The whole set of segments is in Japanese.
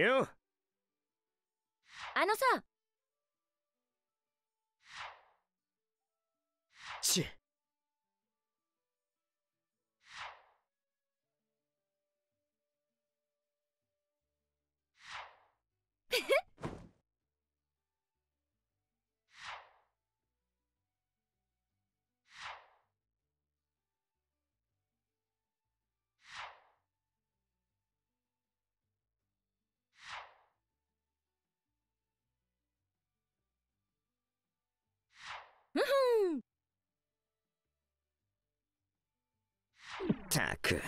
よあのさちたく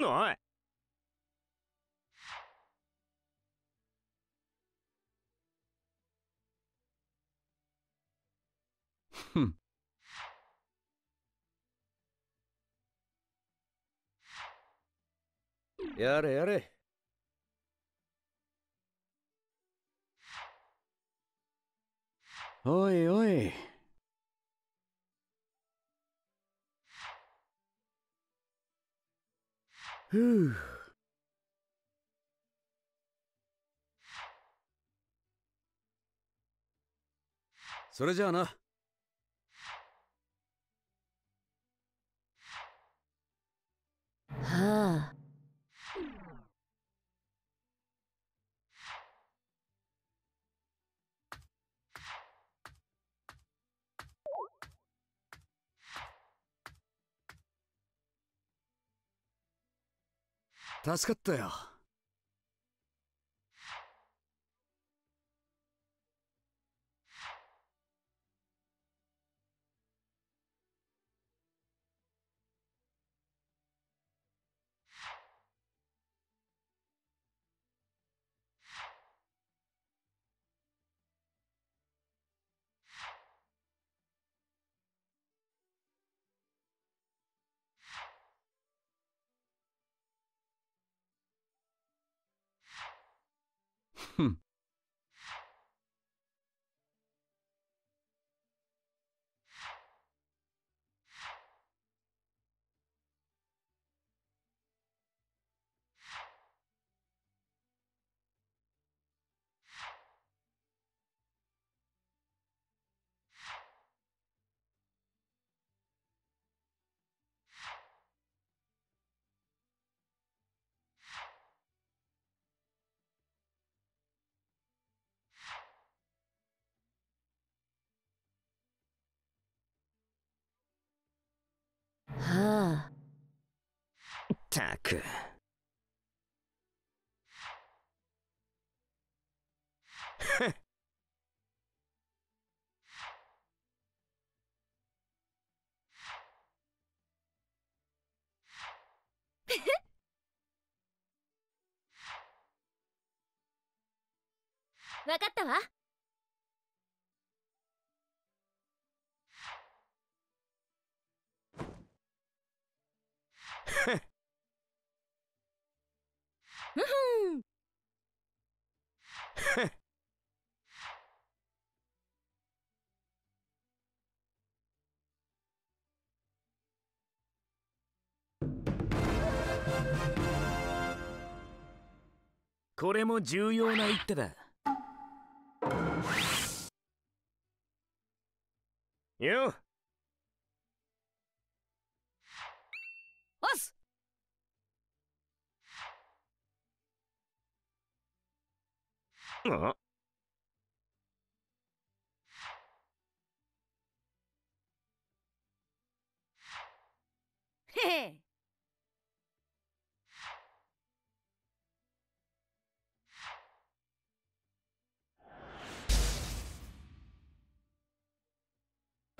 おいやれやれおいおいふうそれじゃあな。はあ。助かったよ Hm. ったく。わかったわ これも重要な一手だよっへえ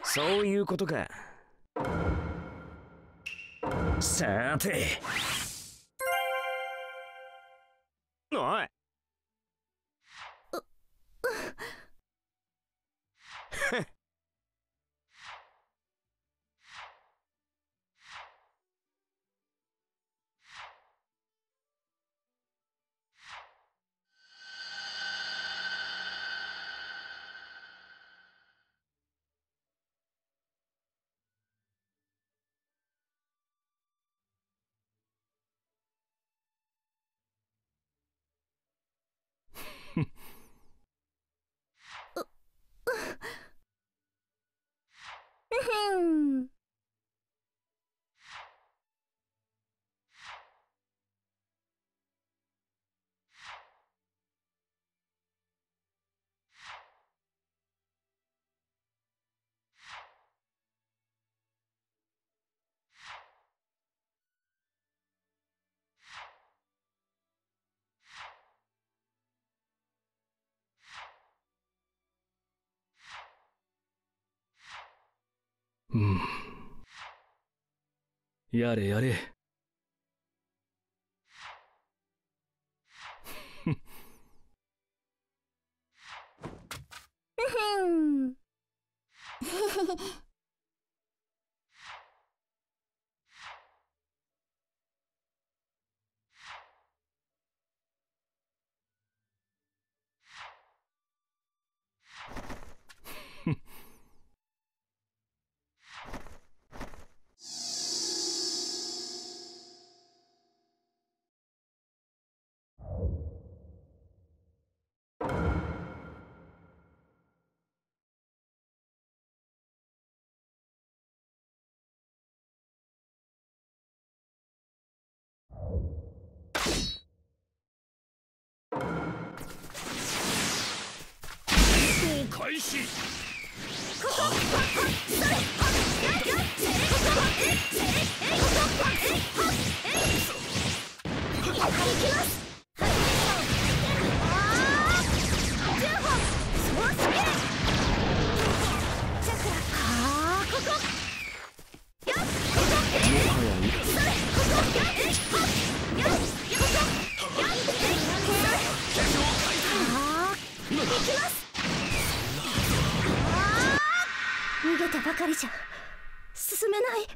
そういうことかさておい うん。うんやれやれふふん開始ばかりじゃ進めない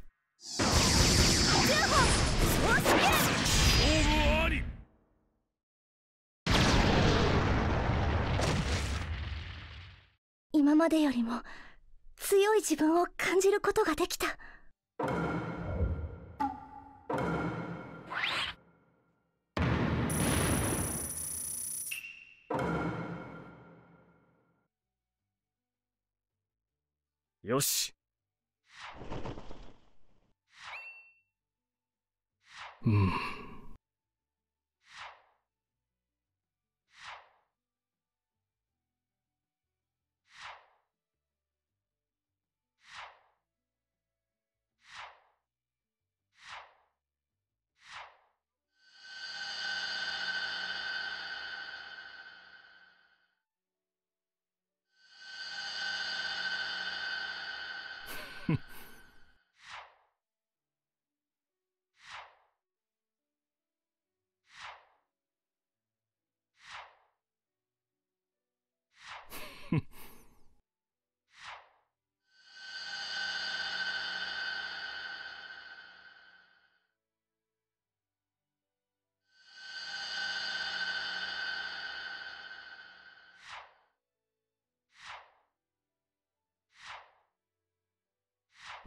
今までよりも強い自分を感じることができた。よしうん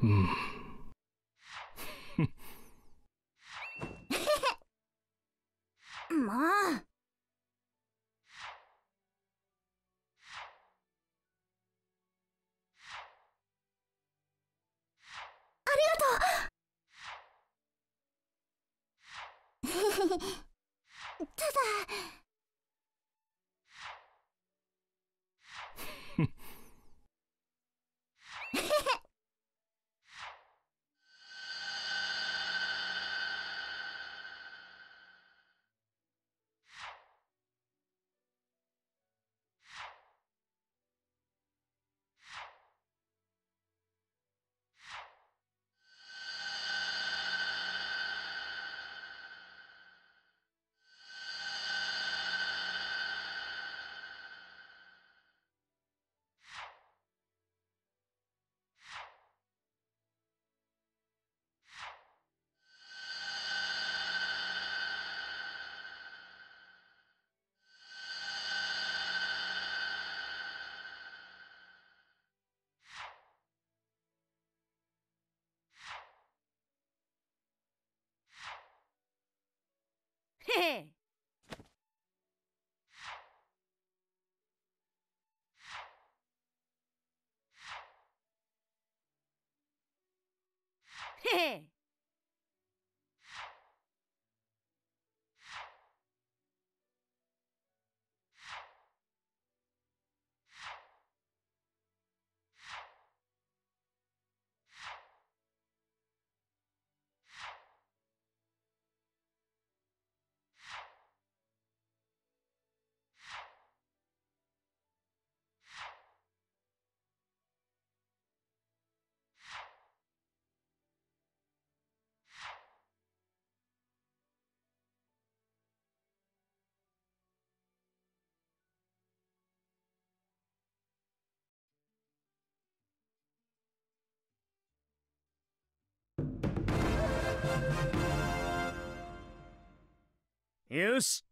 Hmm. た だ 해. よし